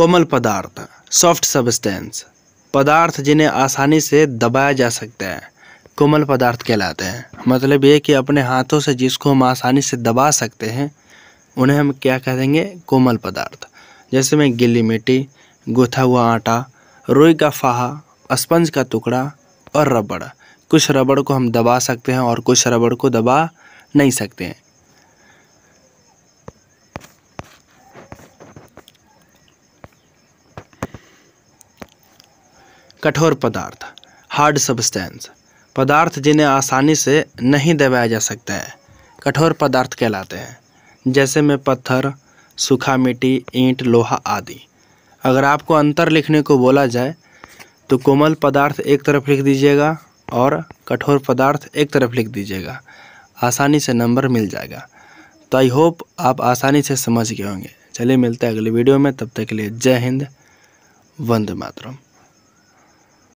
कोमल पदार्थ soft substance पदार्थ जिन्हें आसानी से दबाया जा सकता है कोमल पदार्थ कहलाते हैं मतलब ये कि अपने हाथों से जिसको हम आसानी से दबा सकते हैं उन्हें हम क्या कह देंगे कोमल पदार्थ जैसे में गिल्ली मिट्टी गुथा हुआ आटा रुई का फाहा स्पंज का टुकड़ा और रबड़ कुछ रबड़ को हम दबा सकते हैं और कुछ रबड़ को दबा नहीं सकते हैं कठोर पदार्थ हार्ड सब्सटेंस पदार्थ जिन्हें आसानी से नहीं दबाया जा सकता है कठोर पदार्थ कहलाते हैं जैसे में पत्थर सूखा मिट्टी ईंट लोहा आदि अगर आपको अंतर लिखने को बोला जाए तो कोमल पदार्थ एक तरफ लिख दीजिएगा और कठोर पदार्थ एक तरफ लिख दीजिएगा आसानी से नंबर मिल जाएगा तो आई होप आप आसानी से समझ गए होंगे चलिए मिलते हैं अगले वीडियो में तब तक के लिए जय हिंद वंदे मातरम